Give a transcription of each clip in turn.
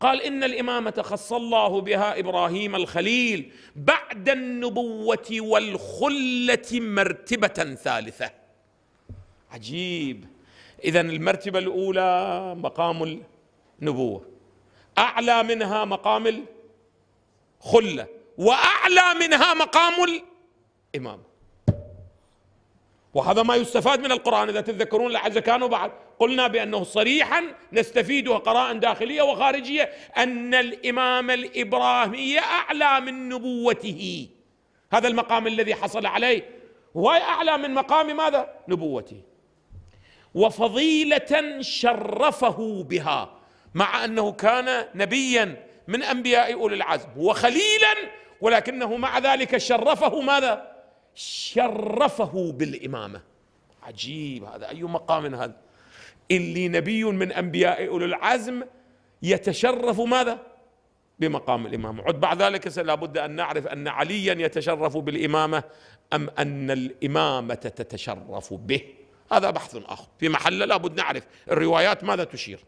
قال ان الامامه خص الله بها ابراهيم الخليل بعد النبوه والخله مرتبه ثالثه عجيب اذا المرتبه الاولى مقام النبوه اعلى منها مقام الخله واعلى منها مقام الامامه وهذا ما يستفاد من القرآن إذا تتذكرون كانوا بعد قلنا بأنه صريحا نستفيد قراءة داخلية وخارجية أن الإمام الإبراهيمي أعلى من نبوته هذا المقام الذي حصل عليه أعلى من مقام ماذا؟ نبوته وفضيلة شرفه بها مع أنه كان نبيا من أنبياء أولي العزم وخليلا ولكنه مع ذلك شرفه ماذا؟ شرفه بالإمامة عجيب هذا أي مقام هذا اللي نبي من أنبياء أولي العزم يتشرف ماذا بمقام الإمامة عد بعد ذلك لابد أن نعرف أن عليا يتشرف بالإمامة أم أن الإمامة تتشرف به هذا بحث آخر في محل لابد نعرف الروايات ماذا تشير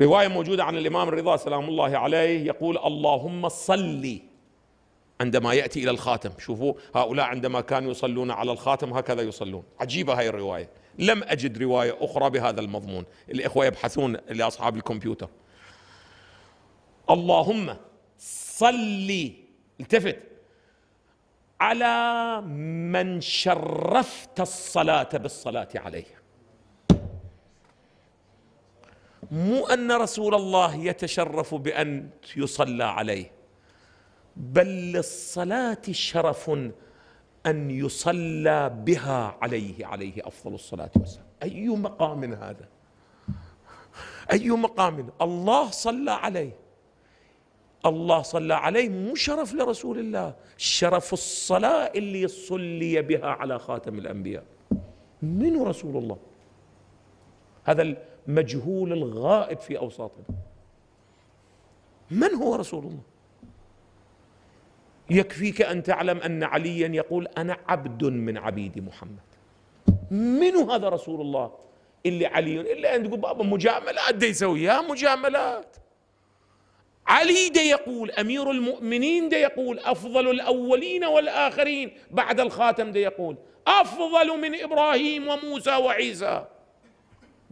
رواية موجودة عن الإمام الرضا سلام الله عليه يقول اللهم صلي عندما يأتي إلى الخاتم شوفوا هؤلاء عندما كانوا يصلون على الخاتم هكذا يصلون عجيبة هاي الرواية لم أجد رواية أخرى بهذا المضمون الإخوة يبحثون لأصحاب الكمبيوتر اللهم صلي التفت على من شرفت الصلاة بالصلاة عليه مو ان رسول الله يتشرف بان يصلى عليه بل للصلاه شرف ان يصلى بها عليه عليه افضل الصلاه والسلام اي مقام هذا اي مقام الله صلى عليه الله صلى عليه مو شرف لرسول الله شرف الصلاه اللي صلي بها على خاتم الانبياء من رسول الله هذا المجهول الغائب في اوساطنا من هو رسول الله يكفيك ان تعلم ان عليا يقول انا عبد من عبيد محمد من هذا رسول الله اللي علي الا ان تقول بابا مجاملات ده يسويها مجاملات علي ده يقول امير المؤمنين ده يقول افضل الاولين والاخرين بعد الخاتم ده يقول افضل من ابراهيم وموسى وعيسى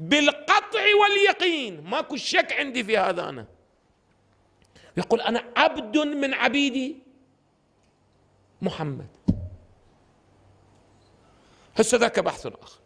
بالقطع واليقين ماكو شك عندي في هذا أنا يقول أنا عبد من عبيدي محمد هسه ذاك بحث آخر